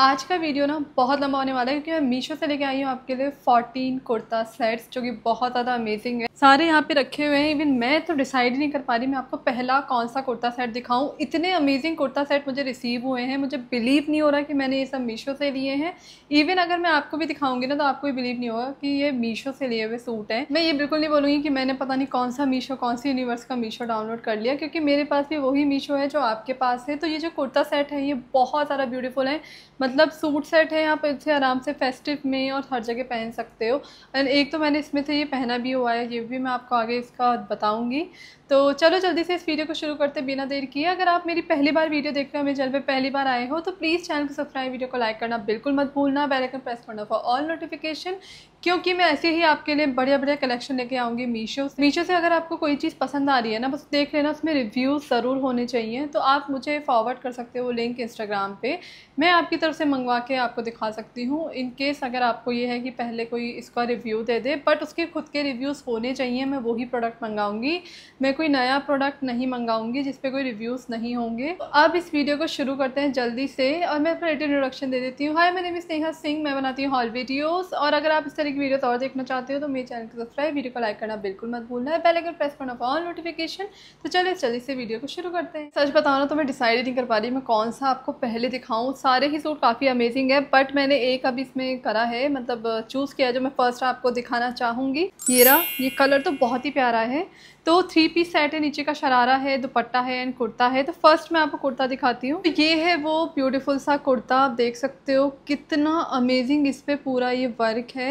आज का वीडियो ना बहुत लंबा होने वाला है क्योंकि मैं मीशो से लेके आई हूँ आपके लिए 14 कुर्ता सेट्स जो कि बहुत ज़्यादा अमेजिंग है सारे यहाँ पे रखे हुए हैं इवन मैं तो डिसाइड नहीं कर पा रही मैं आपको पहला कौन सा कुर्ता सेट दिखाऊं इतने अमेजिंग कुर्ता सेट मुझे रिसीव हुए हैं मुझे बिलीव नहीं हो रहा कि मैंने ये सब मीशो से लिए हैं इवन अगर मैं आपको भी दिखाऊंगी ना तो आपको भी बिलीव नहीं होगा कि ये मीशो से लिए हुए सूट हैं मैं ये बिल्कुल नहीं बोलूँगी कि मैंने पता नहीं कौन सा मीशो कौन सी यूनिवर्स का मीशो डाउनलोड कर लिया क्योंकि मेरे पास भी वही मीशो है जो आपके पास है तो ये जो कुर्ता सेट है ये बहुत ज़्यादा ब्यूटीफुल है मतलब सूट सेट है आप इसे आराम से फेस्टिव में और हर जगह पहन सकते हो एंड एक तो मैंने इसमें से ये पहना भी हुआ है ये रिव्यू भी मैं आपको आगे इसका बताऊंगी तो चलो जल्दी से इस वीडियो को शुरू करते बिना देर किए अगर आप मेरी पहली बार वीडियो देख रहे हो मेरे चैनल पर पहली बार आए हो तो प्लीज़ चैनल को सब्सक्राइब वीडियो को लाइक करना बिल्कुल मत भूलना बेलाइकन प्रेस करना फॉर ऑल नोटिफिकेशन क्योंकि मैं ऐसे ही आपके लिए बढ़िया बढ़िया कलेक्शन लेके आऊँगी मीशो से मीशो से अगर आपको कोई चीज़ पसंद आ रही है ना बस देख लेना उसमें रिव्यूज़ ज़रूर होने चाहिए तो आप मुझे फॉरवर्ड कर सकते हो लिंक इंस्टाग्राम पर मैं आपकी तरफ से मंगवा के आपको दिखा सकती हूँ इनकेस अगर आपको ये है कि पहले कोई इसका रिव्यू दे दे बट उसके खुद के रिव्यूज़ होने मुझे चाहिए मैं वही प्रोडक्ट मंगाऊंगी मैं कोई नया प्रोडक्ट नहीं मंगाऊंगी जिस पे कोई रिव्यूज़ नहीं होंगे अब तो इस वीडियो को शुरू करते हैं जल्दी से और मैं अपना रिटर्न इंट्रोडक्शन दे देती हूँ हाय मैंने नेम स्नेहा सिंह मैं बनाती हूँ हॉल वीडियोज़ और अगर आप इस तरह की वीडियोज़ और देखना चाहते हो तो मेरे चैनल को सब्सक्राइब वीडियो को लाइक करना बिल्कुल मत भूलना है पहले अगर प्रेस करना पाओ नोटिफिकेशन तो चलिए जल्दी से वीडियो को शुरू करते हैं सच बताओ ना तो मैं डिसाइड नहीं कर पा रही मैं कौन सा आपको पहले दिखाऊँ सारे ही सूट काफ़ी अमेजिंग है बट मैंने एक अब इसमें करा है मतलब चूज़ किया जो मैं फ़र्स्ट आपको दिखाना चाहूँगी ये रहा ये कलर तो बहुत ही प्यारा है तो थ्री पीस सेट है नीचे का शरारा है दुपट्टा है एंड कुर्ता है तो फर्स्ट मैं आपको कुर्ता दिखाती हूँ तो ये है वो ब्यूटीफुल सा कुर्ता आप देख सकते हो कितना अमेजिंग इस पर पूरा ये वर्क है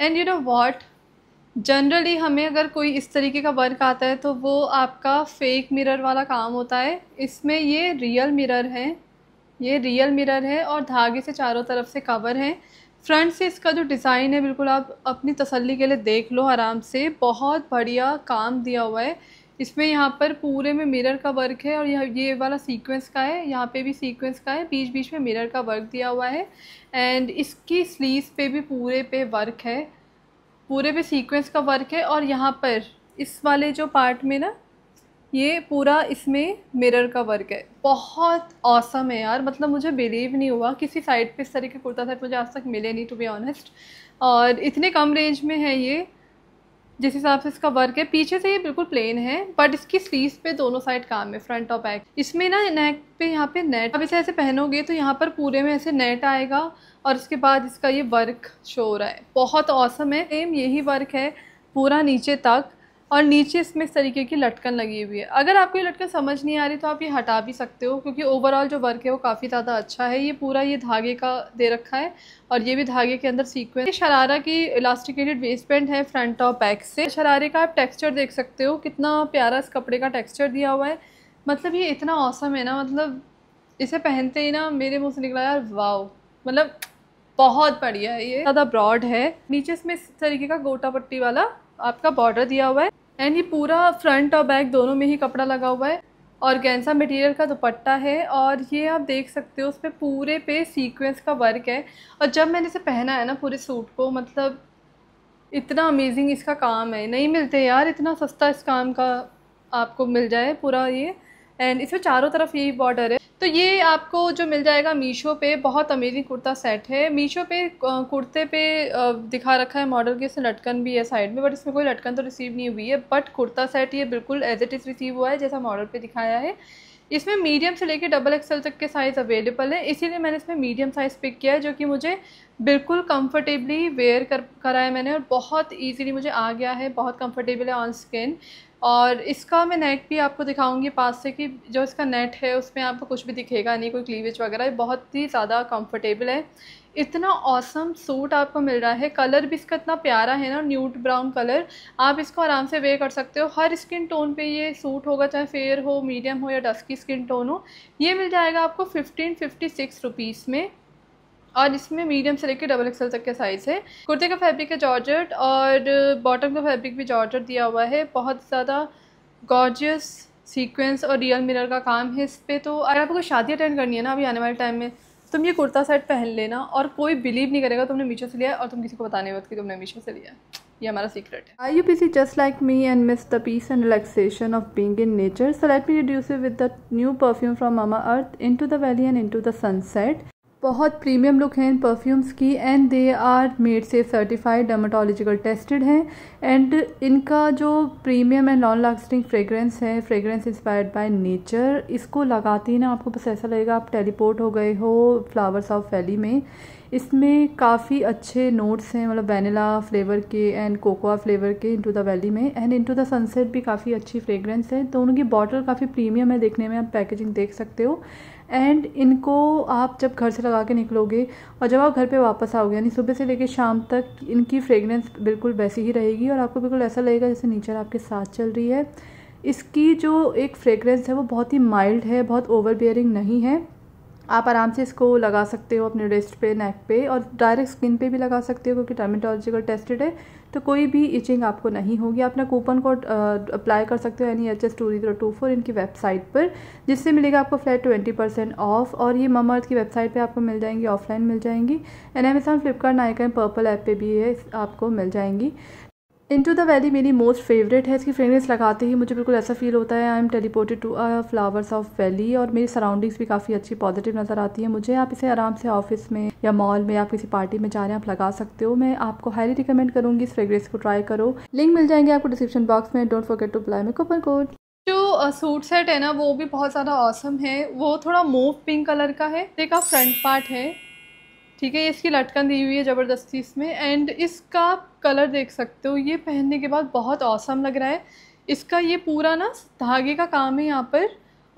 and you know what generally हमें अगर कोई इस तरीके का वर्क आता है तो वो आपका फेक मिरर वाला काम होता है इसमें ये रियल मिरर है ये रियल मिरर है और धागे से चारों तरफ से कवर है फ्रंट से इसका जो डिज़ाइन है बिल्कुल आप अपनी तसल्ली के लिए देख लो आराम से बहुत बढ़िया काम दिया हुआ है इसमें यहाँ पर पूरे में मिरर का वर्क है और यह ये वाला सीक्वेंस का है यहाँ पे भी सीक्वेंस का है बीच बीच में मिरर का वर्क दिया हुआ है एंड इसकी स्लीव्स पे भी पूरे पे वर्क है पूरे पे सीक्वेंस का वर्क है और यहाँ पर इस वाले जो पार्ट में ना ये पूरा इसमें मिरर का वर्क है बहुत औसम है यार मतलब मुझे बिलीव नहीं हुआ किसी साइड पे इस तरह के कुर्ता सेट मुझे आज तक मिले नहीं टू बी ऑनेस्ट और इतने कम रेंज में है ये जिस हिसाब से इसका वर्क है पीछे से ये बिल्कुल प्लेन है बट इसकी स्लीव पे दोनों साइड काम है फ्रंट और बैक इसमें ना नेक पे यहाँ पे नेट अब इसे ऐसे पहनोगे तो यहाँ पर पूरे में ऐसे नेट आएगा और उसके बाद इसका ये वर्क शो हो रहा है बहुत औसम है सेम यही वर्क है पूरा नीचे तक और नीचे इसमें इस तरीके की लटकन लगी हुई है अगर आपको ये लटकन समझ नहीं आ रही तो आप ये हटा भी सकते हो क्योंकि ओवरऑल जो वर्क है वो काफ़ी ज़्यादा अच्छा है ये पूरा ये धागे का दे रखा है और ये भी धागे के अंदर सीक्वेंस शरारा की इलास्टिकेटेड वेस्ट पेंट है फ्रंट और बैक से शरारे का आप टेक्स्चर देख सकते हो कितना प्यारा इस कपड़े का टेक्स्चर दिया हुआ है मतलब ये इतना औसम है ना मतलब इसे पहनते ही ना मेरे मुँह से निकला यार वाओ मतलब बहुत बढ़िया है ये ज़्यादा ब्रॉड है नीचे इसमें इस तरीके का गोटा पट्टी वाला आपका बॉर्डर दिया हुआ है एंड ये पूरा फ्रंट और बैक दोनों में ही कपड़ा लगा हुआ है और गेंसा मटेरियल का दुपट्टा है और ये आप देख सकते हो उस पर पूरे पे सीक्वेंस का वर्क है और जब मैंने इसे पहना है ना पूरे सूट को मतलब इतना अमेजिंग इसका काम है नहीं मिलते यार इतना सस्ता इस काम का आपको मिल जाए पूरा ये एंड इसमें चारों तरफ यही बॉर्डर है तो ये आपको जो मिल जाएगा मीशो पे बहुत अमेजिंग कुर्ता सेट है मीशो पे कुर्ते पे दिखा रखा है मॉडल के इसमें लटकन भी है साइड में बट इसमें कोई लटकन तो रिसीव नहीं हुई है बट कुर्ता सेट ये बिल्कुल एज इट इज़ रिसीव हुआ है जैसा मॉडल पे दिखाया है इसमें मीडियम से लेकर डबल एक्सएल तक के साइज़ अवेलेबल है इसीलिए मैंने इसमें मीडियम साइज़ पिक किया है जो कि मुझे बिल्कुल कंफर्टेबली वेयर कर कराया मैंने और बहुत इजीली मुझे आ गया है बहुत कंफर्टेबल है ऑन स्किन और इसका मैं नेट भी आपको दिखाऊंगी पास से कि जो इसका नेट है उसमें आपको कुछ भी दिखेगा नहीं कोई क्लीवेज वगैरह बहुत ही ज़्यादा कंफर्टेबल है इतना औसम सूट आपको मिल रहा है कलर भी इसका इतना प्यारा है ना न्यूट ब्राउन कलर आप इसको आराम से वे कर सकते हो हर स्किन टोन पे ये सूट होगा चाहे फेयर हो मीडियम हो या डस्की स्किन टोन हो ये मिल जाएगा आपको फिफ्टीन फिफ्टी सिक्स रुपीज़ में और इसमें मीडियम से लेकर डबल एक्सल तक के साइज़ है कुर्ते का फैब्रिक है जॉर्जेट और बॉटम का फैब्रिक भी जॉर्जेट दिया हुआ है बहुत ज़्यादा गॉर्जियस सीक्वेंस और रियल मिरर का काम है इस पर तो अगर आपको शादी अटेंड करनी है ना अभी आने वाले टाइम में तुम ये कुर्ता सेट पहन लेना और कोई बिलीव नहीं करेगा तुमने मीशो से लिया और तुम किसी को बताने वक्त कि तुमने मीशो से लिया है ये हमारा सीक्रेट है I U P C just like me and miss the peace and relaxation of being in nature so let me reduce with the new perfume from Mamaearth in to the valley and in to the sunset बहुत premium look हैं इन perfumes की and they are made से certified dermatological tested हैं and इनका जो premium and non lasting fragrance है fragrance inspired by nature इसको लगाती ही ना आपको बस ऐसा लगेगा आप टेलीपोर्ट हो गए हो फ्लावर्स ऑफ वैली में इसमें काफ़ी अच्छे नोट्स हैं मतलब वेनिला फ्लेवर के एंड कोकोआ फ्लेवर के इंटू द वैली में एंड टू द सनसेट भी काफ़ी अच्छी फ्रेगरेंस है तो उनकी बॉटल काफ़ी प्रीमियम है देखने में आप पैकेजिंग देख सकते हो एंड इनको आप जब घर से लगा के निकलोगे और जब आप घर पे वापस आओगे यानी सुबह से लेके शाम तक इनकी फ्रेगरेंस बिल्कुल वैसी ही रहेगी और आपको बिल्कुल ऐसा लगेगा जैसे नेचर आपके साथ चल रही है इसकी जो एक फ्रेगरेंस है वो बहुत ही माइल्ड है बहुत ओवर नहीं है आप आराम से इसको लगा सकते हो अपने रेस्ट पे नेक पे और डायरेक्ट स्किन पे भी लगा सकते हो क्योंकि टर्मेटोलॉजिकल टेस्टेड है तो कोई भी इचिंग आपको नहीं होगी आप ना कूपन कोड अप्लाई कर सकते हो any H S two zero two four इनकी वेबसाइट पर जिससे मिलेगा आपको फ्लैट ट्वेंटी परसेंट ऑफ और ये ममा अर्थ की वेबसाइट पर आपको मिल जाएंगी ऑफलाइन मिल जाएंगी and Amazon Flipkart Nykaa Purplle app पर भी ये आपको मिल जाएंगी इन टू द वैली मेरी मोस्ट फेवरेट है इसकी फ्रेगनेंस लगाते ही मुझे बिल्कुल ऐसा फील होता है I am teleported to flowers of valley और मेरी सराउंडिंग्स भी काफ़ी अच्छी पॉजिटिव नज़र आती है मुझे आप इसे आराम से ऑफिस में या मॉल में आप किसी पार्टी में जा रहे हैं आप लगा सकते हो मैं आपको हाईली रिकमेंड करूँगी इस फ्रेगरेंस को ट्राई करो लिंक मिल जाएंगे आपको डिस्क्रिप्शन बॉक्स में डोंट फॉरगेट टू अप्लाई में कूपन कोड जो सूट सेट है ना वो भी बहुत ज़्यादा ऑसम है वो थोड़ा मूव पिंक कलर का है देखा फ्रंट पार्ट है ठीक है ये इसकी लटकन दी हुई है ज़बरदस्ती इसमें एंड इसका कलर देख सकते हो ये पहनने के बाद बहुत औसम लग रहा है इसका ये पूरा ना धागे का काम है यहाँ पर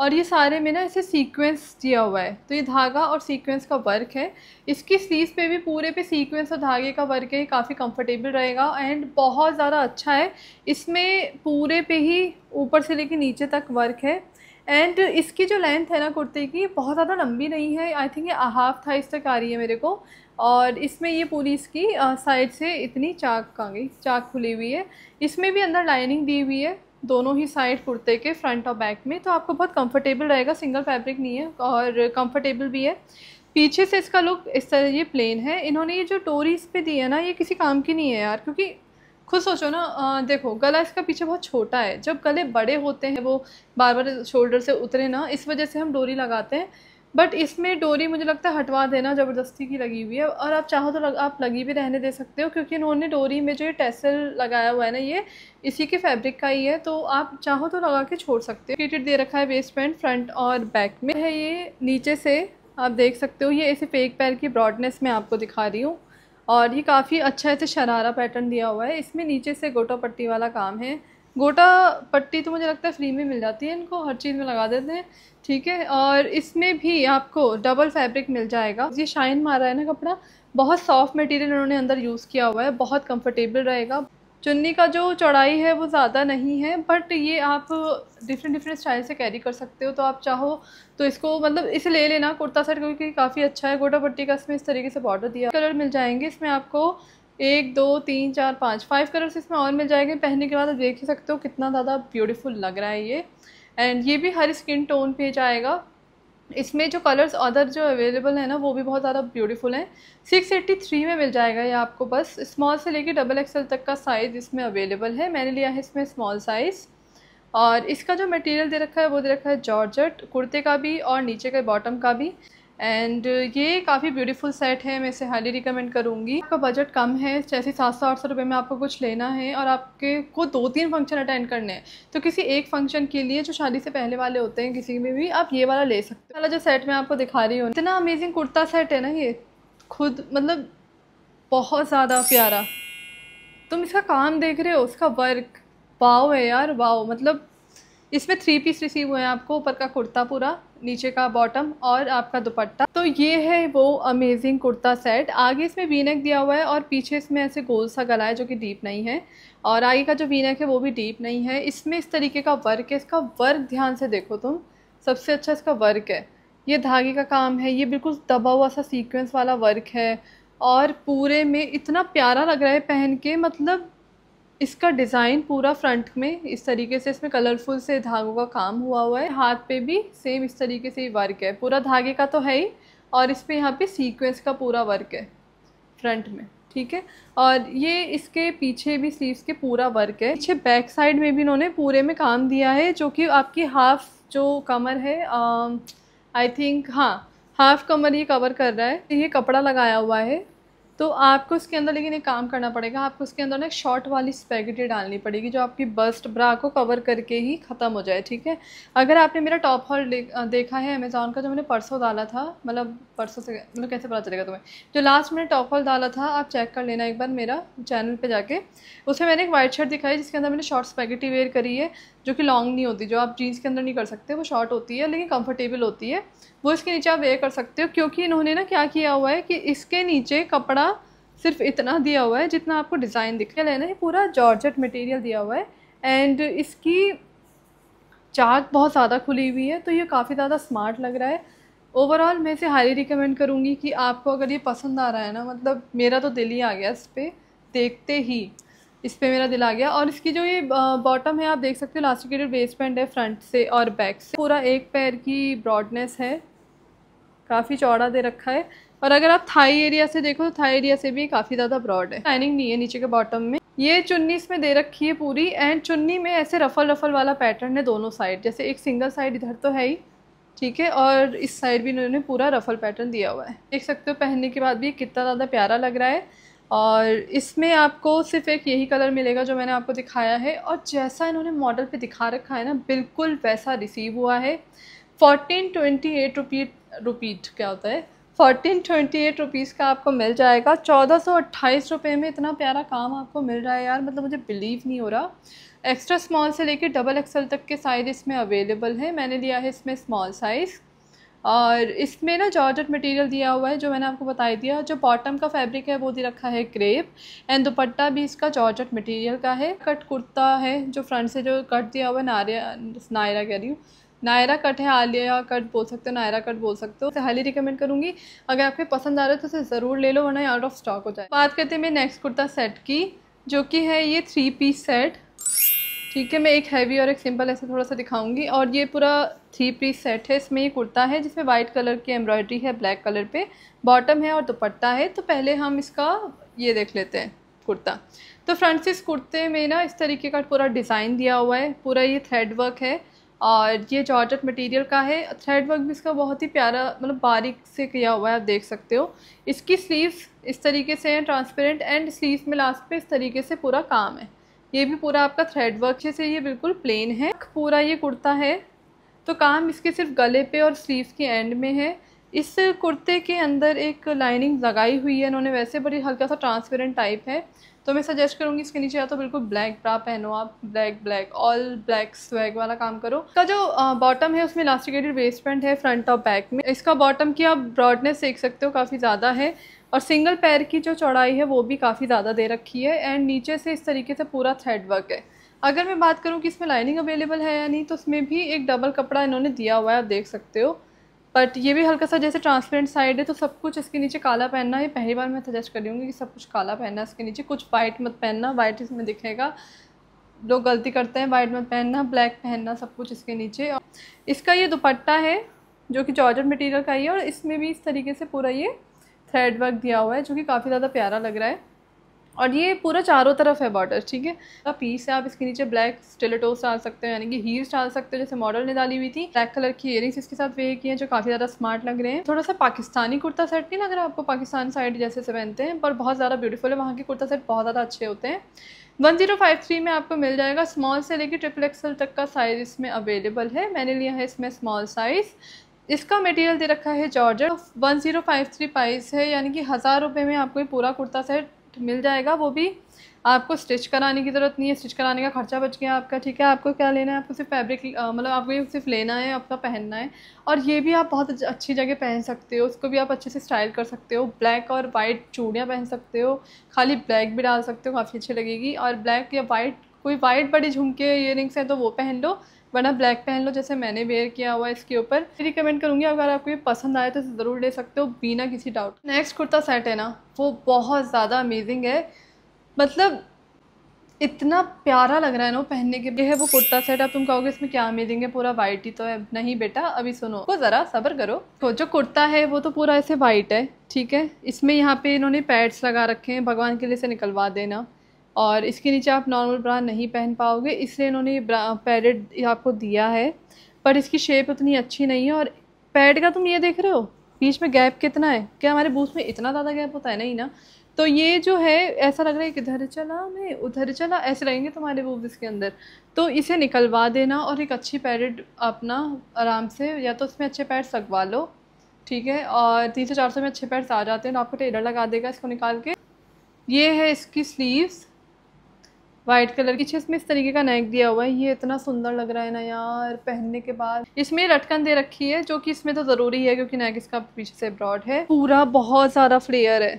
और ये सारे में ना ऐसे सीक्वेंस दिया हुआ है तो ये धागा और सीक्वेंस का वर्क है इसकी स्लीव पे भी पूरे पे सीक्वेंस और धागे का वर्क है काफ़ी कंफर्टेबल रहेगा एंड बहुत ज़्यादा अच्छा है इसमें पूरे पे ही ऊपर से लेके नीचे तक वर्क है एंड इसकी जो लेंथ है ना कुर्ते की बहुत ज़्यादा लंबी नहीं है आई थिंक ये हाफ इस तक आ रही है मेरे को और इसमें ये पूरी इसकी साइड से इतनी चाक आ गई चाक खुली हुई है इसमें भी अंदर लाइनिंग दी हुई है दोनों ही साइड कुर्ते के फ्रंट और बैक में तो आपको बहुत कंफर्टेबल रहेगा सिंगल फैब्रिक नहीं है और कंफर्टेबल भी है पीछे से इसका लुक इस तरह ये प्लेन है इन्होंने ये जो टोरीज पे दी है ना ये किसी काम की नहीं है यार क्योंकि खुद सोचो ना आ, देखो गला इसका पीछे बहुत छोटा है जब गले बड़े होते हैं वो बार बार शोल्डर से उतरे ना इस वजह से हम डोरी लगाते हैं बट इसमें डोरी मुझे लगता है हटवा देना ज़बरदस्ती की लगी हुई है और आप चाहो तो लग, आप लगी भी रहने दे सकते हो क्योंकि इन्होंने डोरी में जो ये टेसल लगाया हुआ है ना ये इसी के फैब्रिक का ही है तो आप चाहो तो लगा के छोड़ सकते हो क्रिकेट दे रखा है वेस्ट पैंट फ्रंट और बैक में है ये नीचे से आप देख सकते हो ये ऐसे फेक पैर की ब्रॉडनेस में आपको दिखा रही हूँ और ये काफ़ी अच्छा ऐसे शरारा पैटर्न दिया हुआ है इसमें नीचे से गोटा पट्टी वाला काम है गोटा पट्टी तो मुझे लगता है फ्री में मिल जाती है इनको हर चीज़ में लगा देते हैं ठीक है और इसमें भी आपको डबल फैब्रिक मिल जाएगा ये शाइन मारा है ना कपड़ा बहुत सॉफ्ट मटेरियल इन्होंने अंदर यूज़ किया हुआ है बहुत कंफर्टेबल रहेगा चुन्नी का जो चौड़ाई है वो ज़्यादा नहीं है बट ये आप डिफरेंट डिफरेंट स्टाइल से कैरी कर सकते हो तो आप चाहो तो इसको मतलब इसे ले लेना कुर्ता सेट क्योंकि काफ़ी अच्छा है गोटा पट्टी का इसमें इस तरीके से बॉर्डर दिया कलर मिल जाएंगे इसमें आपको एक दो तीन चार पाँच फाइव कलर्स इसमें और मिल जाएंगे पहनने के बाद आप देख ही सकते हो कितना ज़्यादा ब्यूटीफुल लग रहा है ये एंड ये भी हर स्किन टोन पे जाएगा इसमें जो कलर्स अदर जो अवेलेबल है ना वो भी बहुत ज़्यादा ब्यूटीफुल हैं 683 में मिल जाएगा ये आपको बस स्मॉल से लेके डबल एक्सल तक का साइज़ इसमें अवेलेबल है मैंने लिया है इसमें स्मॉल साइज़ और इसका जो मटेरियल दे रखा है वो दे रखा है जॉर्जट कुर्ते का भी और नीचे के बॉटम का भी एंड uh, ये काफ़ी ब्यूटीफुल सेट है मैं इसे हाईली रिकमेंड करूँगी आपका बजट कम है जैसे सात सौ आठ सौ रुपये में आपको कुछ लेना है और आपके को दो तीन फंक्शन अटेंड करने हैं तो किसी एक फंक्शन के लिए जो शादी से पहले वाले होते हैं किसी में भी आप ये वाला ले सकते हो जो सेट मैं आपको दिखा रही हूँ इतना अमेजिंग कुर्ता सेट है ना ये खुद मतलब बहुत ज़्यादा प्यारा तुम इसका काम देख रहे हो उसका वर्क वाओ है यार वाओ मतलब इसमें थ्री पीस रिसीव हुए हैं आपको ऊपर का कुर्ता पूरा नीचे का बॉटम और आपका दुपट्टा तो ये है वो अमेजिंग कुर्ता सेट आगे इसमें वीनेक दिया हुआ है और पीछे इसमें ऐसे गोल सा गला है जो कि डीप नहीं है और आगे का जो वीनेक है वो भी डीप नहीं है इसमें इस तरीके का वर्क है इसका वर्क ध्यान से देखो तुम सबसे अच्छा इसका वर्क है ये धागे का काम है ये बिल्कुल दबा हुआ सा सीक्वेंस वाला वर्क है और पूरे में इतना प्यारा लग रहा है पहन के मतलब इसका डिज़ाइन पूरा फ्रंट में इस तरीके से इसमें कलरफुल से धागों का काम हुआ हुआ है हाथ पे भी सेम इस तरीके से ही वर्क है पूरा धागे का तो है ही और इस पर यहाँ पे सीक्वेंस का पूरा वर्क है फ्रंट में ठीक है और ये इसके पीछे भी स्लीव्स के पूरा वर्क है पीछे बैक साइड में भी इन्होंने पूरे में काम दिया है जो कि आपकी हाफ़ जो कमर है आई um, थिंक हाँ हाफ़ कमर ये कवर कर रहा है ये कपड़ा लगाया हुआ है तो आपको उसके अंदर लेकिन एक काम करना पड़ेगा आपको उसके अंदर ना एक शॉर्ट वाली स्पेगेटी डालनी पड़ेगी जो आपकी बस्ट ब्रा को कवर करके ही ख़त्म हो जाए ठीक है अगर आपने मेरा टॉप हॉल देखा है अमेज़ॉन का जो मैंने परसों डाला था मतलब परसों से मतलब कैसे पता चलेगा तुम्हें जो लास्ट मैंने टॉप हॉल डाला था आप चेक कर लेना एक बार मेरा चैनल पर जाके उसमें मैंने एक वाइट शर्ट दिखाई जिसके अंदर मैंने शॉर्ट स्पैगेटी वेयर करी है जो कि लॉन्ग नहीं होती जो आप जीन्स के अंदर नहीं कर सकते वो शॉर्ट होती है लेकिन कम्फर्टेबल होती है वो इसके नीचे आप वेयर कर सकते हो क्योंकि इन्होंने ना क्या किया हुआ है कि इसके नीचे कपड़ा सिर्फ इतना दिया हुआ है जितना आपको डिज़ाइन दिख रहा है ना ये पूरा जॉर्जेट मटेरियल दिया हुआ है एंड इसकी चाक बहुत ज़्यादा खुली हुई है तो ये काफ़ी ज़्यादा स्मार्ट लग रहा है ओवरऑल मैं इसे हाईली रिकमेंड करूँगी कि आपको अगर ये पसंद आ रहा है ना मतलब मेरा तो दिल ही आ गया इस पर देखते ही इस पर मेरा दिल आ गया और इसकी जो ये बॉटम है आप देख सकते हो लास्टिकेटेड वेस्ट बैंड है फ्रंट से और बैक से पूरा एक पैर की ब्रॉडनेस है काफ़ी चौड़ा दे रखा है और अगर आप थाई एरिया से देखो तो थाई एरिया से भी काफ़ी ज़्यादा ब्रॉड है लाइनिंग नहीं है नीचे के बॉटम में ये चुन्नी इसमें दे रखी है पूरी एंड चुन्नी में ऐसे रफल रफल वाला पैटर्न है दोनों साइड जैसे एक सिंगल साइड इधर तो है ही ठीक है और इस साइड भी इन्होंने पूरा रफल पैटर्न दिया हुआ है देख सकते हो पहनने के बाद भी कितना ज़्यादा प्यारा लग रहा है और इसमें आपको सिर्फ़ एक यही कलर मिलेगा जो मैंने आपको दिखाया है और जैसा इन्होंने मॉडल पे दिखा रखा है ना बिल्कुल वैसा रिसीव हुआ है fourteen twenty eight rupees rupees क्या होता है फ़ोर्टीन ट्वेंटी एट रुपीज़ का आपको मिल जाएगा चौदह सौ अट्ठाईस रुपये में इतना प्यारा काम आपको मिल रहा है यार मतलब मुझे बिलीव नहीं हो रहा एक्स्ट्रा स्मॉल से लेकर डबल एक्सल तक के साइज़ इसमें अवेलेबल है मैंने लिया है इसमें स्मॉल साइज़ और इसमें ना जॉर्जेट मटेरियल दिया हुआ है जो मैंने आपको बताया दिया जो बॉटम का फैब्रिक है वो दे रखा है क्रेप एंड दुपट्टा भी इसका जॉर्जेट मटेरियल का है कट कुर्ता है जो फ्रंट से जो कट दिया हुआ है नारिया नायरा कह रही हूँ नायरा कट है आलिया कट बोल सकते हो नायरा कट बोल सकते हो तो हाईली रिकमेंड करूँगी अगर आपके पसंद आ रहा है तो उसे ज़रूर ले लो वरना आउट ऑफ स्टॉक हो जाए बात करते हैं मैं नेक्स्ट कुर्ता सेट की जो कि है ये थ्री पीस सेट ठीक है मैं एक हैवी और एक सिंपल ऐसे थोड़ा सा दिखाऊंगी और ये पूरा थ्री पीस सेट है इसमें ये कुर्ता है जिसमें वाइट कलर की एम्ब्रॉयडरी है ब्लैक कलर पे बॉटम है और दुपट्टा है तो पहले हम इसका ये देख लेते हैं कुर्ता तो फ्रंट से इस कुर्ते में ना इस तरीके का पूरा डिज़ाइन दिया हुआ है पूरा ये थ्रेड वर्क है और ये जॉर्जट मटेरियल का है थ्रेड वर्क भी इसका बहुत ही प्यारा मतलब बारीक से किया हुआ है आप देख सकते हो इसकी स्लीव्स इस तरीके से हैं ट्रांसपेरेंट एंड स्लीव्स में लास्ट पे इस तरीके से पूरा काम है ये भी पूरा आपका थ्रेड वर्क अच्छे से ये बिल्कुल प्लेन है पूरा ये कुर्ता है तो काम इसके सिर्फ गले पे और स्लीव्स के एंड में है इस कुर्ते के अंदर एक लाइनिंग लगाई हुई है इन्होंने वैसे बड़ी हल्का सा ट्रांसपेरेंट टाइप है तो मैं सजेस्ट करूँगी इसके नीचे या तो बिल्कुल ब्लैक ब्रा पहनो आप black black all black swag वाला काम करो का जो बॉटम है उसमें इलास्टिकेटेड वेस्ट पैंट है फ्रंट और बैक में इसका बॉटम की आप ब्रॉडनेस देख सकते हो काफ़ी ज़्यादा है और सिंगल पैर की जो चौड़ाई है वो भी काफ़ी ज़्यादा दे रखी है एंड नीचे से इस तरीके से पूरा थ्रेड वर्क है अगर मैं बात करूँ कि इसमें लाइनिंग अवेलेबल है या नहीं तो उसमें भी एक डबल कपड़ा इन्होंने दिया हुआ है आप देख सकते हो बट ये भी हल्का सा जैसे ट्रांसपेरेंट साइड है तो सब कुछ इसके नीचे काला पहनना ये पहली बार मैं सजेस्ट कर दूँगी कि सब कुछ काला पहनना इसके नीचे कुछ वाइट मत पहनना वाइट इसमें दिखेगा लोग गलती करते हैं वाइट मत पहनना ब्लैक पहनना सब कुछ इसके नीचे और इसका ये दुपट्टा है जो कि जॉर्जर मटेरियल का ही है और इसमें भी इस तरीके से पूरा ये थ्रेड वर्क दिया हुआ है जो कि काफ़ी ज़्यादा प्यारा लग रहा है और ये पूरा चारों तरफ है बॉर्डर ठीक है पीस है आप इसके नीचे ब्लैक स्टिलेटोस डाल सकते हो यानी कि हील्स डाल सकते हो जैसे मॉडल ने डाली हुई थी ब्लैक कलर की इयरिंग्स इसके साथ वे की हैं जो काफ़ी ज़्यादा स्मार्ट लग रहे हैं थोड़ा सा पाकिस्तानी कुर्ता सेट नहीं लग रहा आपको पाकिस्तान साइड जैसे से पहनते हैं पर बहुत ज़्यादा ब्यूटीफुल है वहाँ के कुर्ता सेट बहुत ज़्यादा अच्छे होते हैं 1053 में आपको मिल जाएगा स्मॉल से लेकर ट्रिपल एक्सल तक का साइज़ इसमें अवेलेबल है मैंने लिया है इसमें स्मॉल साइज़ इसका मटेरियल दे रखा है जॉर्जर 1053 प्राइस है यानी कि हज़ार रुपये में आपको ये पूरा कुर्ता सेट तो मिल जाएगा वो भी आपको स्टिच कराने की ज़रूरत नहीं है स्टिच कराने का खर्चा बच गया आपका ठीक है आपको क्या लेना है आपको सिर्फ फैब्रिक मतलब आपको ये सिर्फ लेना है आपका पहनना है और ये भी आप बहुत अच्छी जगह पहन सकते हो उसको भी आप अच्छे से स्टाइल कर सकते हो ब्लैक और वाइट चूड़ियाँ पहन सकते हो खाली ब्लैक भी डाल सकते हो काफ़ी अच्छी लगेगी और ब्लैक या वाइट कोई वाइट बड़ी झुमके ईयर रिंग्स हैं तो वो पहन लो वरना ब्लैक पहन लो जैसे मैंने वेयर किया हुआ इसके ऊपर रिकमेंड करूँगी अगर आपको ये पसंद आए तो ज़रूर ले सकते हो बिना किसी डाउट नेक्स्ट कुर्ता सेट है ना वो बहुत ज़्यादा अमेजिंग है मतलब इतना प्यारा लग रहा है ना पहनने के लिए है वो कुर्ता सेट अब तुम कहोगे इसमें क्या अमेजिंग है पूरा वाइट ही तो है नहीं बेटा अभी सुनो को ज़रा सब्र करो तो जो कुर्ता है वो तो पूरा ऐसे वाइट है ठीक है इसमें यहाँ पे इन्होंने पैड्स लगा रखे हैं भगवान के लिए से निकलवा देना और इसके नीचे आप नॉर्मल ब्रा नहीं पहन पाओगे इसलिए इन्होंने ये पैडेड आपको दिया है पर इसकी शेप उतनी अच्छी नहीं है और पैड का तुम ये देख रहे हो बीच में गैप कितना है क्या हमारे बूथ में इतना ज़्यादा गैप होता है नहीं ना तो ये जो है ऐसा लग रहा है कि इधर चला मैं उधर चला ऐसे रहेंगे तुम्हारे बूब इसके अंदर तो इसे निकलवा देना और एक अच्छी पैडेड अपना आराम से या तो उसमें अच्छे पैड्स लगवा लो ठीक है और तीन सौ चार सौ में अच्छे पैड्स आ जाते हैं तो आपको टेलर लगा देगा इसको निकाल के ये है इसकी स्लीव्स व्हाइट कलर की इसमें इस तरीके का नेक दिया हुआ है ये इतना सुंदर लग रहा है ना यार पहनने के बाद इसमें लटकन दे रखी है जो कि इसमें तो ज़रूरी है क्योंकि नेक इसका पीछे से ब्रॉड है पूरा बहुत ज्यादा फ्लेयर है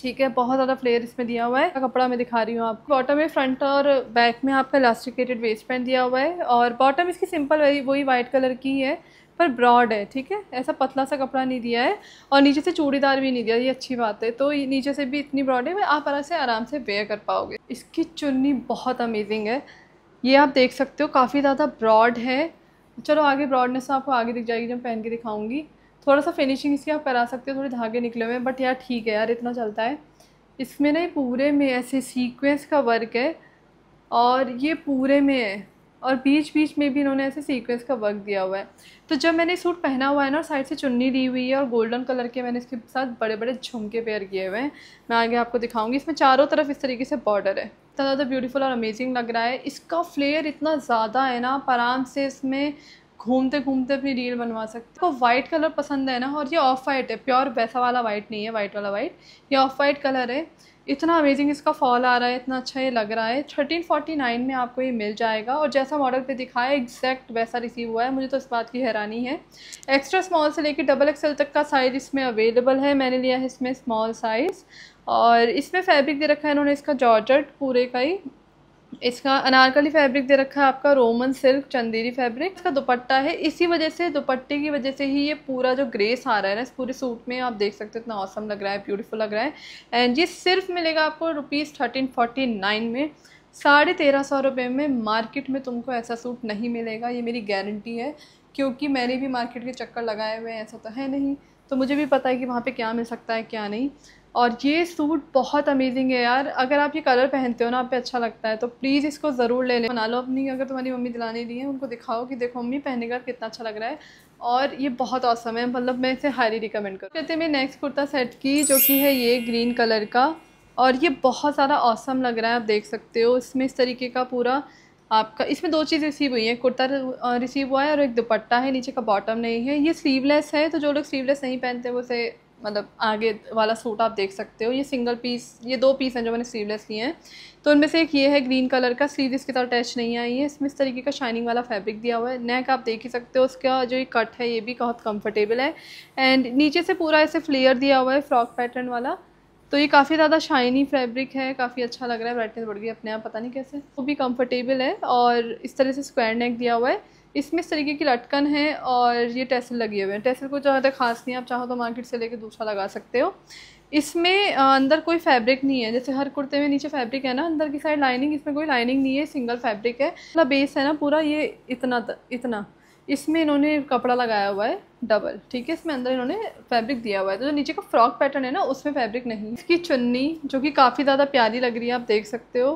ठीक है बहुत ज़्यादा फ्लेयर इसमें दिया हुआ है कपड़ा मैं दिखा रही हूँ आपको बॉटम में फ्रंट और बैक में आपका इलास्टिकेटेड वेस्ट पैंट दिया हुआ है और बॉटम इसकी सिंपल वही वही व्हाइट कलर की है पर ब्रॉड है ठीक है ऐसा पतला सा कपड़ा नहीं दिया है और नीचे से चूड़ीदार भी नहीं दिया ये अच्छी बात है तो नीचे से भी इतनी ब्रॉड है आप आराम से आराम से वेयर कर पाओगे इसकी चुन्नी बहुत अमेजिंग है ये आप देख सकते हो काफ़ी ज़्यादा ब्रॉड है चलो आगे ब्रॉडनेस आपको आगे दिख जाएगी जब पहन के दिखाऊंगी थोड़ा सा फिनिशिंग इसकी आप करा सकते हो थोड़े धागे निकले हुए हैं बट यार ठीक है यार इतना चलता है इसमें ना पूरे में ऐसे सीक्वेंस का वर्क है और ये पूरे में है और बीच बीच में भी इन्होंने ऐसे सीक्वेंस का वर्क दिया हुआ है तो जब मैंने सूट पहना हुआ है ना और साइड से चुन्नी दी हुई है और गोल्डन कलर के मैंने इसके साथ बड़े बड़े झुमके पेयर किए हुए हैं मैं आगे आपको दिखाऊंगी इसमें चारों तरफ इस तरीके से बॉर्डर है इतना ज़्यादा ब्यूटीफुल और अमेजिंग लग रहा है इसका फ्लेयर इतना ज़्यादा है ना आप आराम से इसमें घूमते घूमते अपनी रील बनवा सकते हैं तो वाइट कलर पसंद है ना और ये ऑफ वाइट है प्योर वैसा वाला वाइट नहीं है वाइट वाला वाइट ये ऑफ वाइट कलर है इतना अमेजिंग इसका फॉल आ रहा है इतना अच्छा ये लग रहा है थर्टीन फोर्टी नाइन में आपको ये मिल जाएगा और जैसा मॉडल पे दिखाया एग्जैक्ट वैसा रिसीव हुआ है मुझे तो इस बात की हैरानी है एक्स्ट्रा स्मॉल से लेकर डबल एक्सएल तक का साइज़ इसमें अवेलेबल है मैंने लिया है इसमें स्मॉल साइज़ और इसमें फैब्रिक दे रखा है इन्होंने इसका जॉर्जट पूरे का ही इसका अनारकली फैब्रिक दे रखा है आपका रोमन सिल्क चंदेरी फैब्रिक इसका दुपट्टा है इसी वजह से दुपट्टे की वजह से ही ये पूरा जो ग्रेस आ रहा है ना इस पूरे सूट में आप देख सकते हो इतना औसम लग रहा है ब्यूटीफुल लग रहा है एंड ये सिर्फ मिलेगा आपको रुपीज़ थर्टीन फोर्टी नाइन में साढ़े तेरह सौ रुपये में मार्केट में तुमको ऐसा सूट नहीं मिलेगा ये मेरी गारंटी है क्योंकि मैंने भी मार्केट के चक्कर लगाए हुए हैं ऐसा तो है नहीं तो मुझे भी पता है कि वहाँ पे क्या मिल सकता है क्या नहीं और ये सूट बहुत अमेजिंग है यार अगर आप ये कलर पहनते हो ना आप पे अच्छा लगता है तो प्लीज़ इसको ज़रूर ले लें बना लो अपनी अगर तुम्हारी मम्मी दिलाने दी है उनको दिखाओ कि देखो मम्मी पहने का कितना अच्छा लग रहा है और ये बहुत औसम है मतलब मैं इसे हाईली रिकमेंड करूँ कहते हैं मैं नेक्स्ट कुर्ता सेट की जो कि है ये ग्रीन कलर का और ये बहुत ज़्यादा औसम लग रहा है आप देख सकते हो इसमें इस तरीके का पूरा आपका इसमें दो चीज़ रिसीव हुई हैं कुर्ता रिसीव हुआ है और एक दुपट्टा है नीचे का बॉटम नहीं है ये स्लीवलेस है तो जो लोग स्लीवलेस नहीं पहनते वो से मतलब आगे वाला सूट आप देख सकते हो ये सिंगल पीस ये दो पीस हैं जो मैंने स्लीवलेस लिए हैं तो उनमें से एक ये है ग्रीन कलर का स्लीव इसके साथ अटैच नहीं आई है इसमें इस तरीके का शाइनिंग वाला फैब्रिक दिया हुआ है नेक आप देख ही सकते हो उसका जो ये कट है ये भी बहुत कंफर्टेबल है एंड नीचे से पूरा ऐसे फ्लेयर दिया हुआ है फ्रॉक पैटर्न वाला तो ये काफ़ी ज़्यादा शाइनी फैब्रिक है काफ़ी अच्छा लग रहा है ब्राइटनेस बढ़ गई अपने आप पता नहीं कैसे वो भी कंफर्टेबल है और इस तरह से स्क्वायर नेक दिया हुआ है इसमें इस तरीके की लटकन है और ये टेसल लगे हुए हैं टेसल को जहाँ तक खास नहीं है आप चाहो तो मार्केट से लेके दूसरा लगा सकते हो इसमें अंदर कोई फैब्रिक नहीं है जैसे हर कुर्ते में नीचे फैब्रिक है ना अंदर की साइड लाइनिंग इसमें कोई लाइनिंग नहीं है सिंगल फैब्रिक है मतलब बेस है ना पूरा ये इतना इतना इसमें इन्होंने कपड़ा लगाया हुआ है डबल ठीक है इसमें अंदर इन्होंने फैब्रिक दिया हुआ है तो जो नीचे का फ्रॉक पैटर्न है ना उसमें फैब्रिक नहीं इसकी चुन्नी जो कि काफ़ी ज़्यादा प्यारी लग रही है आप देख सकते हो